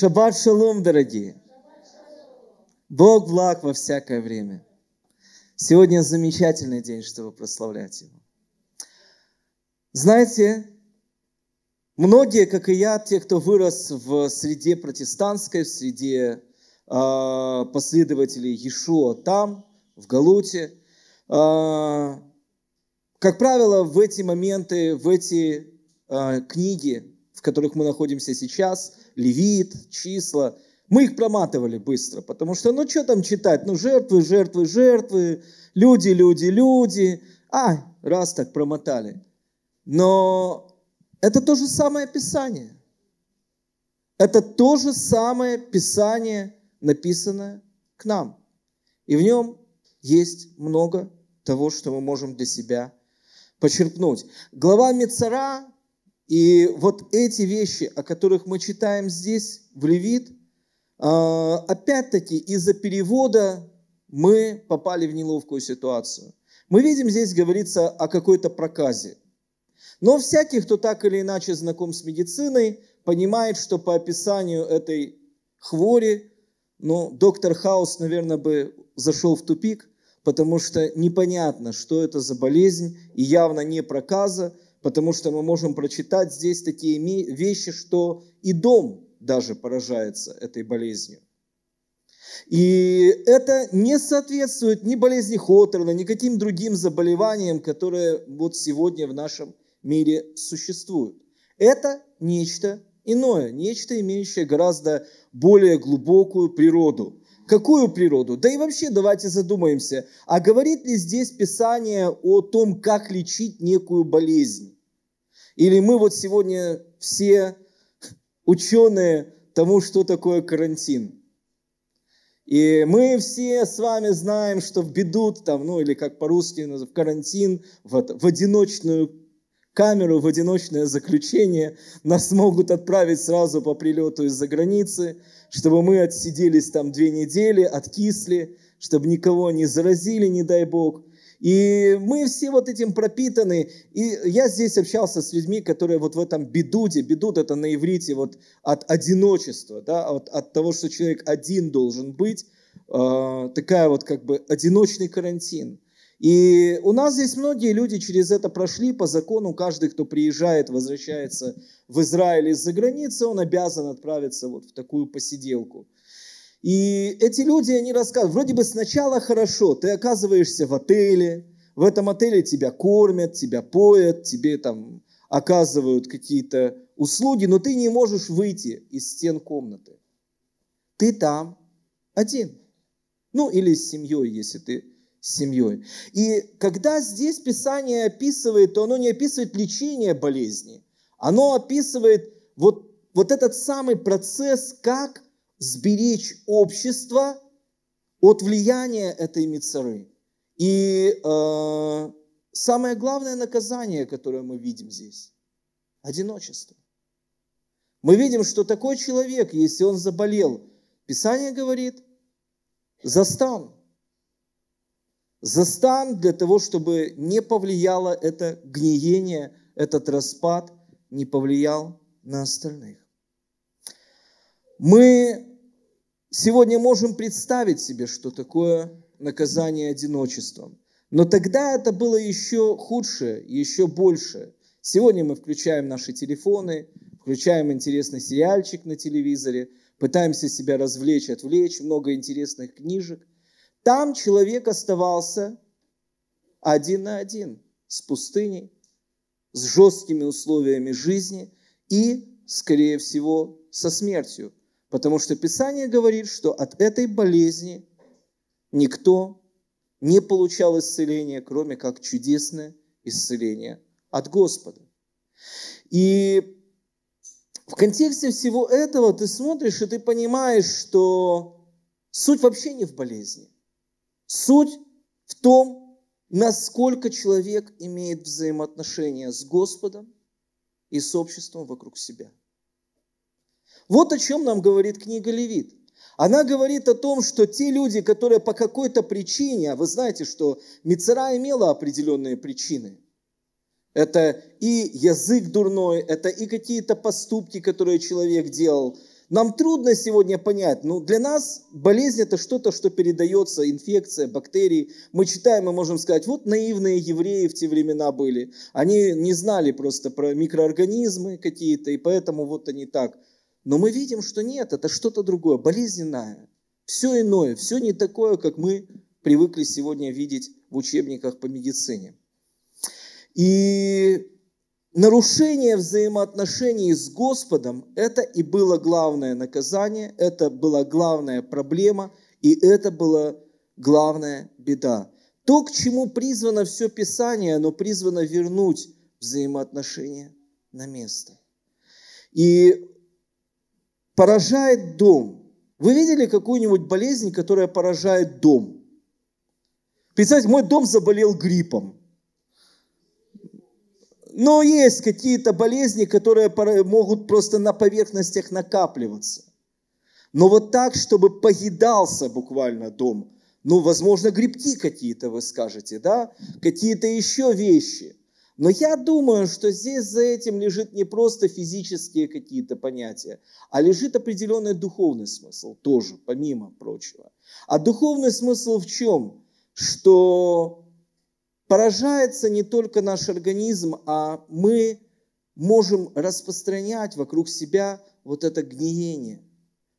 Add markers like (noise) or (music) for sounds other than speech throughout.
Шаббат шалом, дорогие! Бог благ во всякое время. Сегодня замечательный день, чтобы прославлять Его. Знаете, многие, как и я, те, кто вырос в среде протестантской, в среде э, последователей Иешуа там, в Галуте, э, как правило, в эти моменты, в эти э, книги в которых мы находимся сейчас, Левит, числа, мы их проматывали быстро, потому что, ну, что там читать? Ну, жертвы, жертвы, жертвы, люди, люди, люди. А, раз так промотали. Но это то же самое Писание. Это то же самое Писание, написанное к нам. И в нем есть много того, что мы можем для себя почерпнуть. Глава Мицара и вот эти вещи, о которых мы читаем здесь, в Левит, а, опять-таки из-за перевода мы попали в неловкую ситуацию. Мы видим, здесь говорится о какой-то проказе. Но всякий, кто так или иначе знаком с медициной, понимает, что по описанию этой хвори, ну, доктор Хаус, наверное, бы зашел в тупик, потому что непонятно, что это за болезнь, и явно не проказа, потому что мы можем прочитать здесь такие вещи, что и дом даже поражается этой болезнью. И это не соответствует ни болезни Хоторна, ни каким другим заболеваниям, которые вот сегодня в нашем мире существуют. Это нечто иное, нечто, имеющее гораздо более глубокую природу – Какую природу? Да и вообще давайте задумаемся, а говорит ли здесь Писание о том, как лечить некую болезнь? Или мы вот сегодня все ученые тому, что такое карантин? И мы все с вами знаем, что в беду, там, ну или как по-русски, в карантин, в, в одиночную камеру в одиночное заключение, нас могут отправить сразу по прилету из-за границы, чтобы мы отсиделись там две недели, откисли, чтобы никого не заразили, не дай бог. И мы все вот этим пропитаны. И я здесь общался с людьми, которые вот в этом бедуде, бедуд это на иврите вот от одиночества, да, от, от того, что человек один должен быть, э, такая вот как бы одиночный карантин – и у нас здесь многие люди через это прошли. По закону каждый, кто приезжает, возвращается в Израиль из-за границы, он обязан отправиться вот в такую посиделку. И эти люди, они рассказывают, вроде бы сначала хорошо, ты оказываешься в отеле, в этом отеле тебя кормят, тебя поят, тебе там оказывают какие-то услуги, но ты не можешь выйти из стен комнаты. Ты там один. Ну, или с семьей, если ты с семьей. И когда здесь Писание описывает, то оно не описывает лечение болезни. Оно описывает вот, вот этот самый процесс, как сберечь общество от влияния этой мицары. И э, самое главное наказание, которое мы видим здесь – одиночество. Мы видим, что такой человек, если он заболел, Писание говорит, застан застан для того, чтобы не повлияло это гниение, этот распад не повлиял на остальных. Мы сегодня можем представить себе, что такое наказание одиночеством. Но тогда это было еще худше, еще больше. Сегодня мы включаем наши телефоны, включаем интересный сериальчик на телевизоре, пытаемся себя развлечь, отвлечь, много интересных книжек. Там человек оставался один на один с пустыней, с жесткими условиями жизни и, скорее всего, со смертью. Потому что Писание говорит, что от этой болезни никто не получал исцеления, кроме как чудесное исцеление от Господа. И в контексте всего этого ты смотришь и ты понимаешь, что суть вообще не в болезни – Суть в том, насколько человек имеет взаимоотношения с Господом и с обществом вокруг себя. Вот о чем нам говорит книга Левит. Она говорит о том, что те люди, которые по какой-то причине, а вы знаете, что Мицера имела определенные причины. Это и язык дурной, это и какие-то поступки, которые человек делал – нам трудно сегодня понять, но ну, для нас болезнь это что-то, что передается, инфекция, бактерии. Мы читаем и можем сказать, вот наивные евреи в те времена были. Они не знали просто про микроорганизмы какие-то, и поэтому вот они так. Но мы видим, что нет, это что-то другое, болезненное. Все иное, все не такое, как мы привыкли сегодня видеть в учебниках по медицине. И Нарушение взаимоотношений с Господом – это и было главное наказание, это была главная проблема, и это была главная беда. То, к чему призвано все Писание, оно призвано вернуть взаимоотношения на место. И поражает дом. Вы видели какую-нибудь болезнь, которая поражает дом? Представьте, мой дом заболел гриппом – но есть какие-то болезни, которые могут просто на поверхностях накапливаться. Но вот так, чтобы поедался буквально дом. Ну, возможно, грибки какие-то, вы скажете, да? Какие-то еще вещи. Но я думаю, что здесь за этим лежит не просто физические какие-то понятия, а лежит определенный духовный смысл тоже, помимо прочего. А духовный смысл в чем? Что поражается не только наш организм, а мы можем распространять вокруг себя вот это гниение.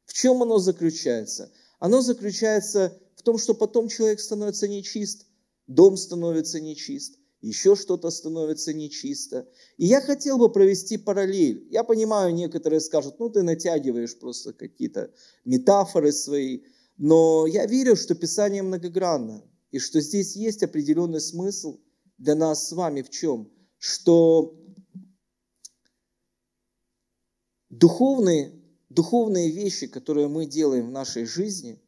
В чем оно заключается? Оно заключается в том, что потом человек становится нечист, дом становится нечист, еще что-то становится нечисто. И я хотел бы провести параллель. Я понимаю, некоторые скажут, ну ты натягиваешь просто какие-то метафоры свои, но я верю, что Писание многогранно. И что здесь есть определенный смысл для нас с вами в чем? Что духовные, духовные вещи, которые мы делаем в нашей жизни,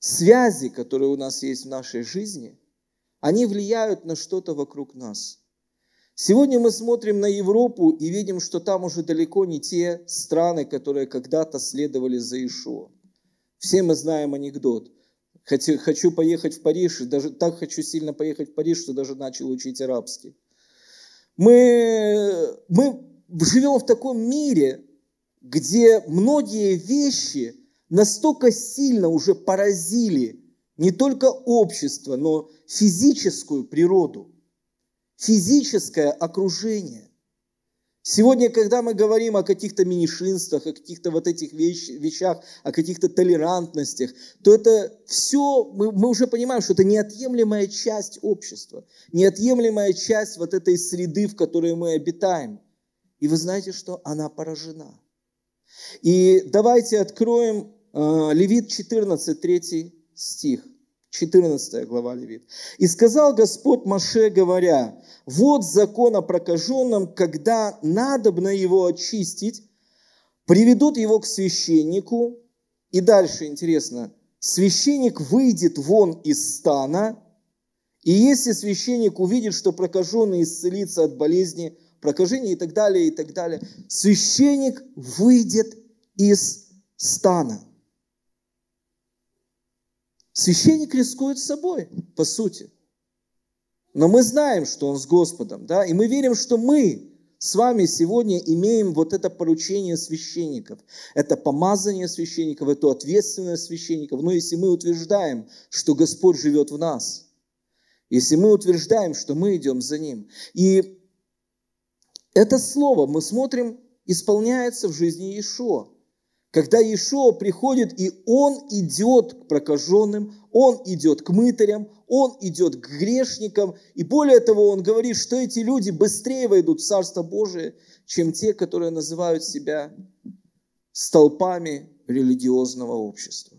связи, которые у нас есть в нашей жизни, они влияют на что-то вокруг нас. Сегодня мы смотрим на Европу и видим, что там уже далеко не те страны, которые когда-то следовали за Ишуа. Все мы знаем анекдот – Хочу, хочу поехать в Париж, даже так хочу сильно поехать в Париж, что даже начал учить арабский. Мы, мы живем в таком мире, где многие вещи настолько сильно уже поразили не только общество, но физическую природу, физическое окружение. Сегодня, когда мы говорим о каких-то меньшинствах, о каких-то вот этих вещ, вещах, о каких-то толерантностях, то это все, мы, мы уже понимаем, что это неотъемлемая часть общества, неотъемлемая часть вот этой среды, в которой мы обитаем. И вы знаете, что она поражена. И давайте откроем э, Левит 14, 3 стих. 14 глава Левит. «И сказал Господь Маше, говоря, вот закон о прокаженном, когда надобно его очистить, приведут его к священнику». И дальше интересно, священник выйдет вон из стана, и если священник увидит, что прокаженный исцелится от болезни, прокажения и так далее, и так далее, священник выйдет из стана – Священник рискует собой, по сути. Но мы знаем, что он с Господом, да, и мы верим, что мы с вами сегодня имеем вот это поручение священников, это помазание священников, эту ответственность священников. Но если мы утверждаем, что Господь живет в нас, если мы утверждаем, что мы идем за Ним, и это слово мы смотрим, исполняется в жизни Иешуа когда Иешуа приходит, и он идет к прокаженным, он идет к мытарям, он идет к грешникам, и более того, он говорит, что эти люди быстрее войдут в Царство Божие, чем те, которые называют себя столпами религиозного общества.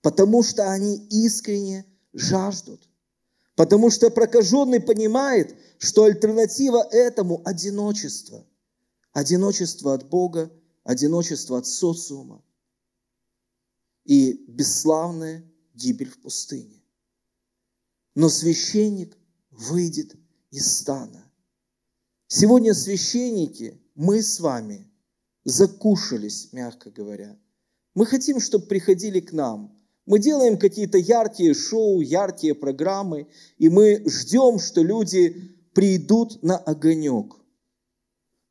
Потому что они искренне жаждут. Потому что прокаженный понимает, что альтернатива этому – одиночество. Одиночество от Бога – одиночество от социума и бесславная гибель в пустыне. Но священник выйдет из стана. Сегодня священники, мы с вами, закушались, мягко говоря. Мы хотим, чтобы приходили к нам – мы делаем какие-то яркие шоу, яркие программы, и мы ждем, что люди придут на огонек.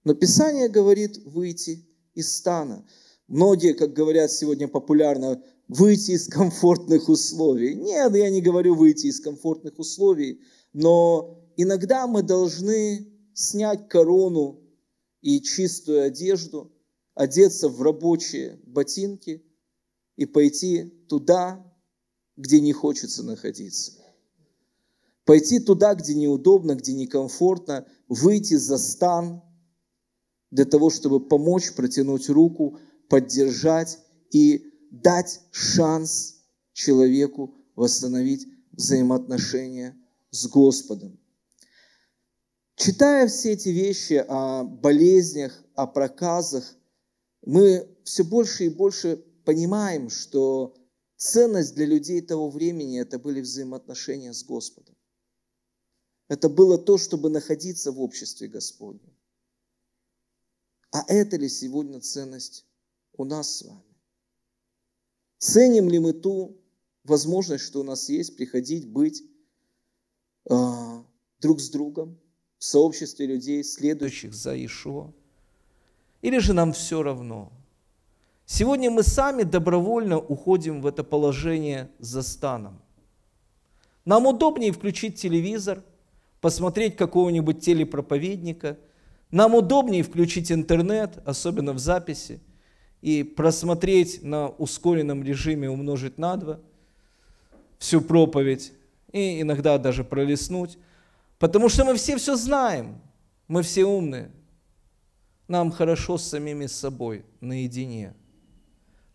Но Писание говорит выйти из стана. Многие, как говорят сегодня популярно, выйти из комфортных условий. Нет, я не говорю выйти из комфортных условий, но иногда мы должны снять корону и чистую одежду, одеться в рабочие ботинки и пойти туда, где не хочется находиться. Пойти туда, где неудобно, где некомфортно, выйти за стан – для того, чтобы помочь, протянуть руку, поддержать и дать шанс человеку восстановить взаимоотношения с Господом. Читая все эти вещи о болезнях, о проказах, мы все больше и больше понимаем, что ценность для людей того времени – это были взаимоотношения с Господом. Это было то, чтобы находиться в обществе Господнем. А это ли сегодня ценность у нас с вами? Ценим ли мы ту возможность, что у нас есть, приходить, быть э, друг с другом, в сообществе людей, следующих за Ишуа? Или же нам все равно? Сегодня мы сами добровольно уходим в это положение за станом. Нам удобнее включить телевизор, посмотреть какого-нибудь телепроповедника – нам удобнее включить интернет, особенно в записи, и просмотреть на ускоренном режиме умножить на 2 всю проповедь, и иногда даже пролистнуть, потому что мы все все знаем, мы все умные, нам хорошо с самими собой наедине.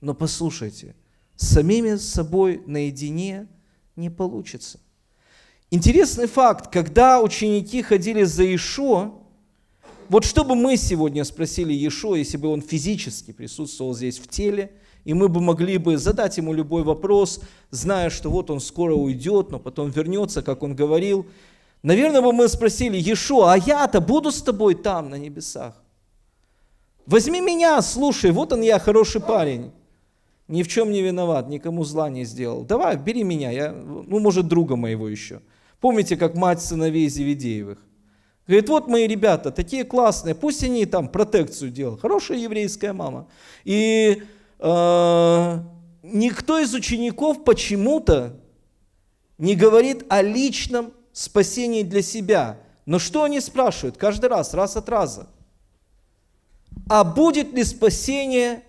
Но послушайте, с самими собой наедине не получится. Интересный факт, когда ученики ходили за Ишо, вот что бы мы сегодня спросили Ешо, если бы он физически присутствовал здесь в теле, и мы бы могли бы задать ему любой вопрос, зная, что вот он скоро уйдет, но потом вернется, как он говорил. Наверное, бы мы спросили, Ешо: а я-то буду с тобой там, на небесах? Возьми меня, слушай, вот он я, хороший парень. Ни в чем не виноват, никому зла не сделал. Давай, бери меня, я, ну, может, друга моего еще. Помните, как мать сыновей Зеведеевых? Говорит, вот мои ребята, такие классные, пусть они там протекцию делают. Хорошая еврейская мама. И э, никто из учеников почему-то не говорит о личном спасении для себя. Но что они спрашивают каждый раз, раз от раза? А будет ли спасение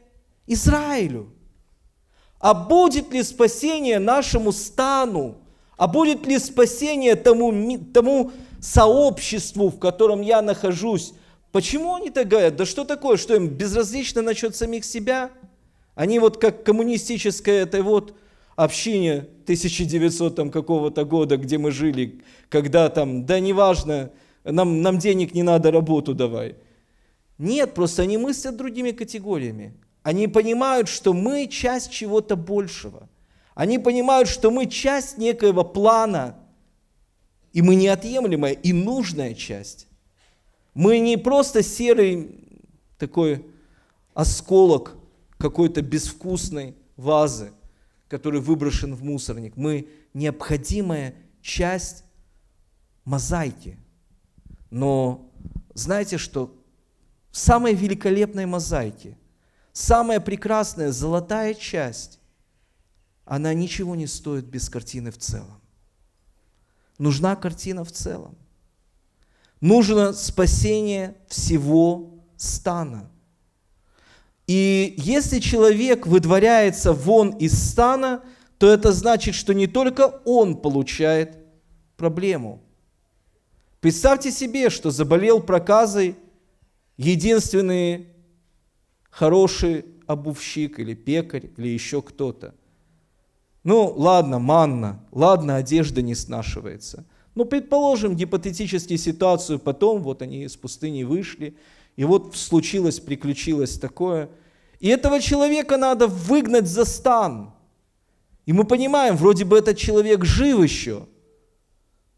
Израилю? А будет ли спасение нашему стану? А будет ли спасение тому, тому сообществу, в котором я нахожусь. Почему они так говорят? Да что такое, что им безразлично насчет самих себя? Они вот как коммунистическое это вот общине 1900 там, какого-то года, где мы жили, когда там, да неважно, нам, нам денег не надо, работу давай. Нет, просто они мыслят другими категориями. Они понимают, что мы часть чего-то большего. Они понимают, что мы часть некоего плана – и мы неотъемлемая и нужная часть. Мы не просто серый такой осколок какой-то безвкусной вазы, который выброшен в мусорник. Мы необходимая часть мозаики. Но знаете, что в самой великолепной мозаике, самая прекрасная золотая часть, она ничего не стоит без картины в целом нужна картина в целом. Нужно спасение всего стана. И если человек выдворяется вон из стана, то это значит, что не только он получает проблему. Представьте себе, что заболел проказой единственный хороший обувщик или пекарь или еще кто-то. Ну, ладно, манна, ладно, одежда не снашивается. Ну, предположим, гипотетически ситуацию потом, вот они из пустыни вышли, и вот случилось, приключилось такое. И этого человека надо выгнать за стан. И мы понимаем, вроде бы этот человек жив еще,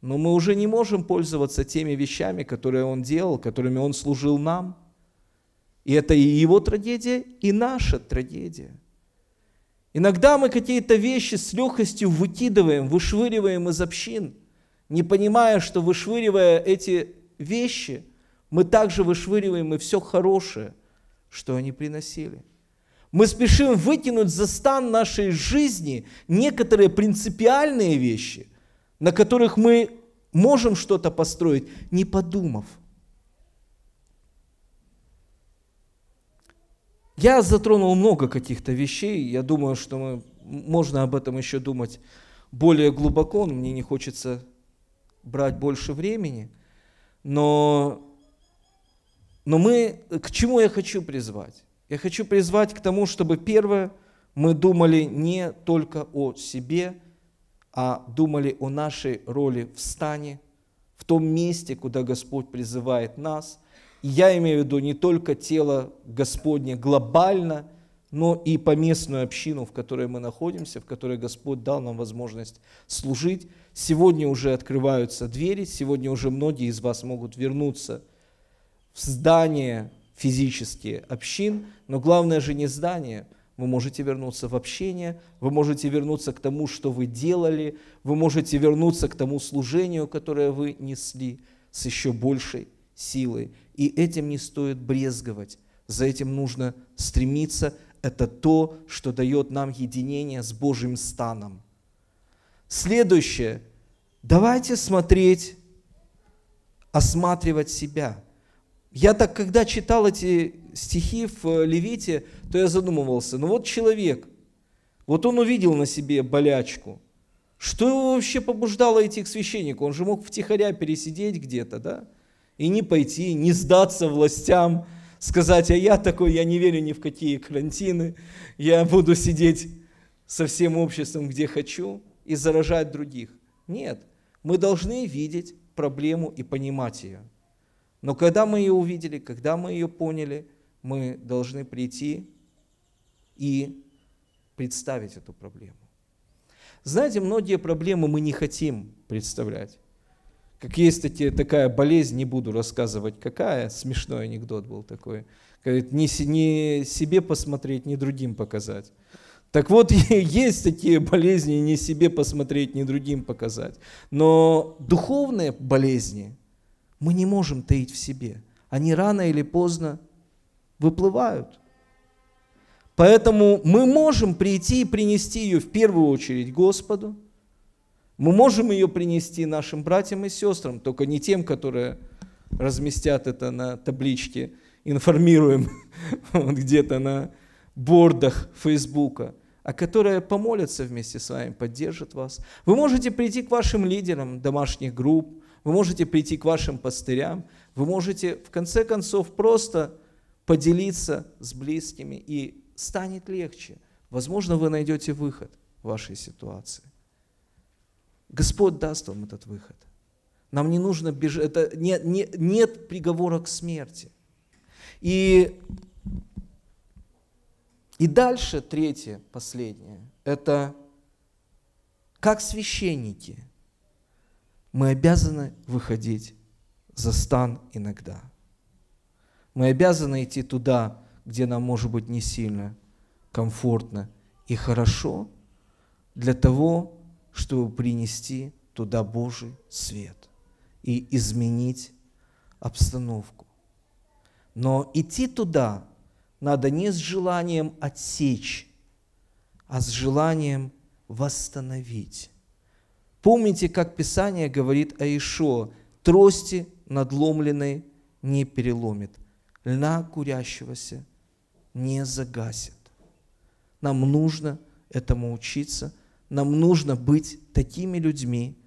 но мы уже не можем пользоваться теми вещами, которые он делал, которыми он служил нам. И это и его трагедия, и наша трагедия. Иногда мы какие-то вещи с легкостью выкидываем, вышвыриваем из общин, не понимая, что вышвыривая эти вещи, мы также вышвыриваем и все хорошее, что они приносили. Мы спешим выкинуть за стан нашей жизни некоторые принципиальные вещи, на которых мы можем что-то построить, не подумав – Я затронул много каких-то вещей. Я думаю, что мы, можно об этом еще думать более глубоко. Мне не хочется брать больше времени. Но, но мы, к чему я хочу призвать? Я хочу призвать к тому, чтобы первое, мы думали не только о себе, а думали о нашей роли в стане, в том месте, куда Господь призывает нас – я имею в виду не только тело Господне глобально, но и поместную общину, в которой мы находимся, в которой Господь дал нам возможность служить. Сегодня уже открываются двери, сегодня уже многие из вас могут вернуться в здание физические общин, но главное же не здание, вы можете вернуться в общение, вы можете вернуться к тому, что вы делали, вы можете вернуться к тому служению, которое вы несли с еще большей силы. И этим не стоит брезговать, за этим нужно стремиться. Это то, что дает нам единение с Божьим станом. Следующее. Давайте смотреть, осматривать себя. Я так, когда читал эти стихи в э, Левите, то я задумывался, ну вот человек, вот он увидел на себе болячку. Что его вообще побуждало идти к священнику? Он же мог втихаря пересидеть где-то, да? и не пойти, не сдаться властям, сказать, а я такой, я не верю ни в какие карантины, я буду сидеть со всем обществом, где хочу, и заражать других. Нет, мы должны видеть проблему и понимать ее. Но когда мы ее увидели, когда мы ее поняли, мы должны прийти и представить эту проблему. Знаете, многие проблемы мы не хотим представлять. Как есть эти, такая болезнь, не буду рассказывать какая, смешной анекдот был такой. Говорит, не, не себе посмотреть, не другим показать. Так вот, (laughs) есть такие болезни, не себе посмотреть, не другим показать. Но духовные болезни мы не можем таить в себе. Они рано или поздно выплывают. Поэтому мы можем прийти и принести ее в первую очередь Господу – мы можем ее принести нашим братьям и сестрам, только не тем, которые разместят это на табличке, информируем (laughs) вот, где-то на бордах Фейсбука, а которые помолятся вместе с вами, поддержат вас. Вы можете прийти к вашим лидерам домашних групп, вы можете прийти к вашим пастырям, вы можете в конце концов просто поделиться с близкими, и станет легче. Возможно, вы найдете выход в вашей ситуации. Господь даст вам этот выход. Нам не нужно бежать, это не, не, нет приговора к смерти. И, и дальше третье, последнее, это как священники мы обязаны выходить за стан иногда. Мы обязаны идти туда, где нам может быть не сильно комфортно и хорошо, для того, чтобы принести туда Божий свет и изменить обстановку. Но идти туда надо не с желанием отсечь, а с желанием восстановить. Помните, как Писание говорит о Ишо, трости надломленной не переломит, льна курящегося не загасит. Нам нужно этому учиться – нам нужно быть такими людьми.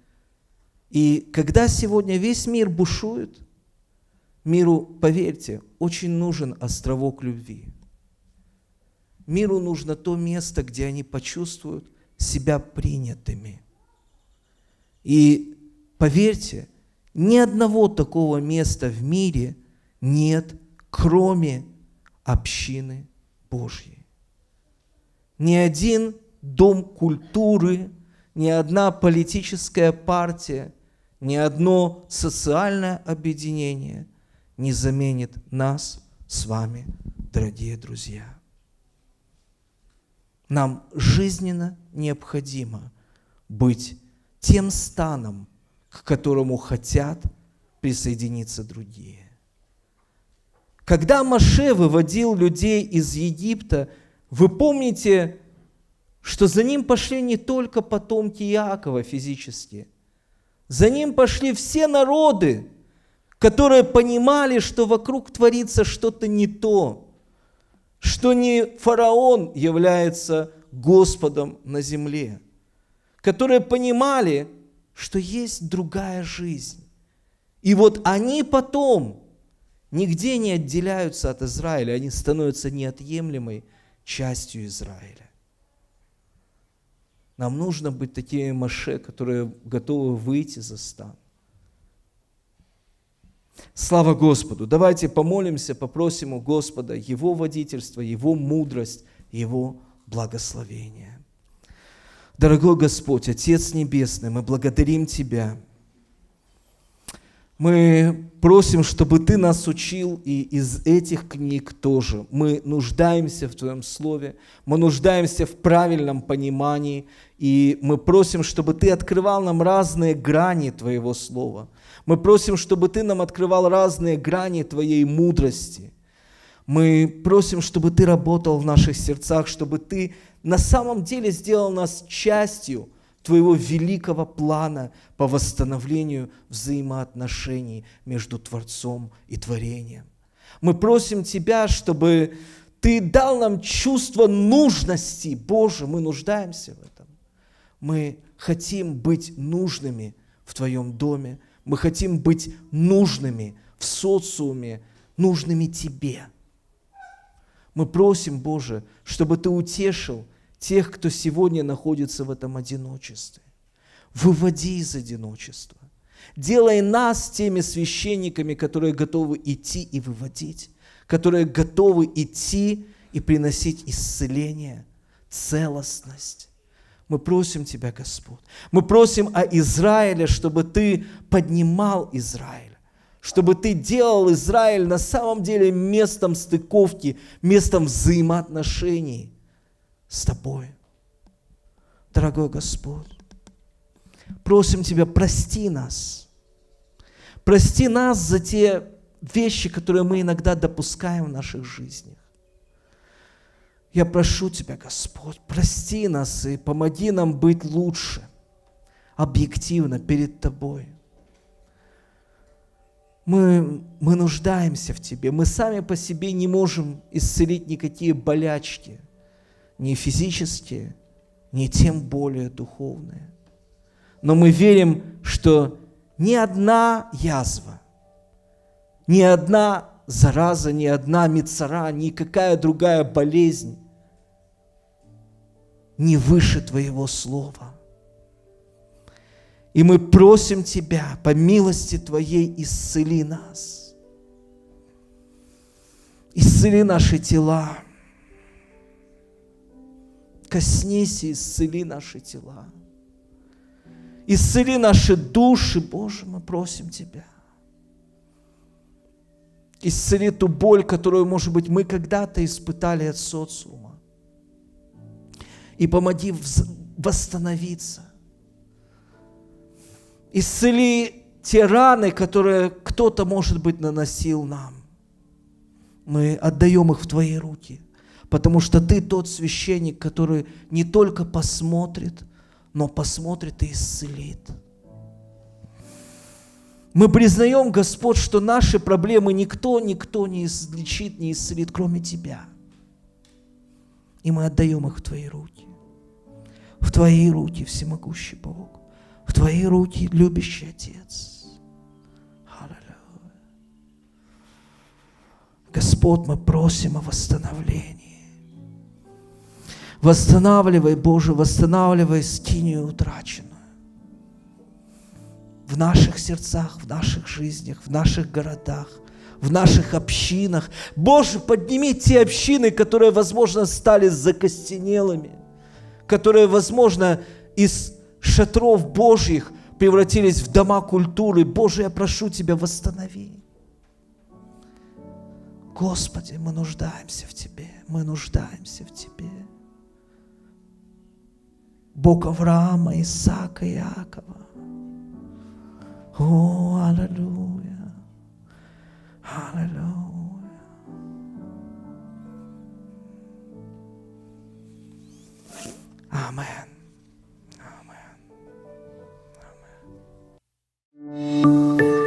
И когда сегодня весь мир бушует, миру, поверьте, очень нужен островок любви. Миру нужно то место, где они почувствуют себя принятыми. И поверьте, ни одного такого места в мире нет, кроме общины Божьей. Ни один дом культуры, ни одна политическая партия, ни одно социальное объединение не заменит нас с вами, дорогие друзья. Нам жизненно необходимо быть тем станом, к которому хотят присоединиться другие. Когда Маше выводил людей из Египта, вы помните, что за ним пошли не только потомки Иакова физически, за ним пошли все народы, которые понимали, что вокруг творится что-то не то, что не фараон является Господом на земле, которые понимали, что есть другая жизнь. И вот они потом нигде не отделяются от Израиля, они становятся неотъемлемой частью Израиля. Нам нужно быть такими Маше, которые готовы выйти за стан. Слава Господу! Давайте помолимся, попросим у Господа Его водительство, Его мудрость, Его благословение. Дорогой Господь, Отец Небесный, мы благодарим Тебя – мы просим, чтобы Ты нас учил и из этих книг тоже. Мы нуждаемся в Твоем Слове, мы нуждаемся в правильном понимании, и мы просим, чтобы Ты открывал нам разные грани Твоего Слова. Мы просим, чтобы Ты нам открывал разные грани Твоей мудрости. Мы просим, чтобы Ты работал в наших сердцах, чтобы Ты на самом деле сделал нас частью – Твоего великого плана по восстановлению взаимоотношений между Творцом и творением. Мы просим Тебя, чтобы Ты дал нам чувство нужности. Боже, мы нуждаемся в этом. Мы хотим быть нужными в Твоем доме. Мы хотим быть нужными в социуме, нужными Тебе. Мы просим, Боже, чтобы Ты утешил – тех, кто сегодня находится в этом одиночестве. Выводи из одиночества. Делай нас теми священниками, которые готовы идти и выводить, которые готовы идти и приносить исцеление, целостность. Мы просим Тебя, Господь. Мы просим о Израиле, чтобы Ты поднимал Израиль чтобы ты делал Израиль на самом деле местом стыковки, местом взаимоотношений – с Тобой. Дорогой Господь, просим Тебя, прости нас. Прости нас за те вещи, которые мы иногда допускаем в наших жизнях. Я прошу Тебя, Господь, прости нас и помоги нам быть лучше, объективно перед Тобой. Мы, мы нуждаемся в Тебе, мы сами по себе не можем исцелить никакие болячки – не физические, не тем более духовные. Но мы верим, что ни одна язва, ни одна зараза, ни одна мицара, никакая другая болезнь не выше Твоего Слова. И мы просим Тебя, по милости Твоей, исцели нас. Исцели наши тела. Коснись и исцели наши тела. Исцели наши души, Боже, мы просим Тебя. Исцели ту боль, которую, может быть, мы когда-то испытали от социума. И помоги восстановиться. Исцели те раны, которые кто-то, может быть, наносил нам. Мы отдаем их в Твои руки – потому что ты тот священник, который не только посмотрит, но посмотрит и исцелит. Мы признаем, Господь, что наши проблемы никто, никто не излечит, не исцелит, кроме Тебя. И мы отдаем их в Твои руки. В Твои руки, всемогущий Бог. В Твои руки, любящий Отец. Господь, мы просим о восстановлении. Восстанавливай, Боже, восстанавливай скинию утраченную в наших сердцах, в наших жизнях, в наших городах, в наших общинах. Боже, подними те общины, которые, возможно, стали закостенелыми, которые, возможно, из шатров Божьих превратились в дома культуры. Боже, я прошу Тебя, восстанови. Господи, мы нуждаемся в Тебе, мы нуждаемся в Тебе. Бог Авраама, Исаака и Иакова. О, аллилуйя! Аллилуйя! Amen. Amen. Amen.